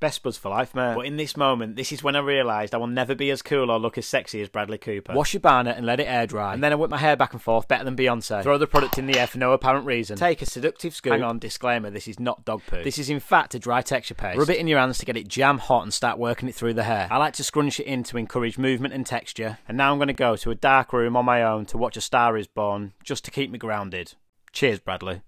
Best buds for life, man. But in this moment, this is when I realised I will never be as cool or look as sexy as Bradley Cooper. Wash your barnet and let it air dry. And then I whip my hair back and forth better than Beyonce. Throw the product in the air for no apparent reason. Take a seductive scoop. Hang on, disclaimer, this is not dog poo. This is in fact a dry texture paste. Rub it in your hands to get it jam hot and start working it through the hair. I like to scrunch it in to encourage movement and texture. And now I'm going to go to a dark room on my own to watch A Star Is Born, just to keep me grounded. Cheers, Bradley.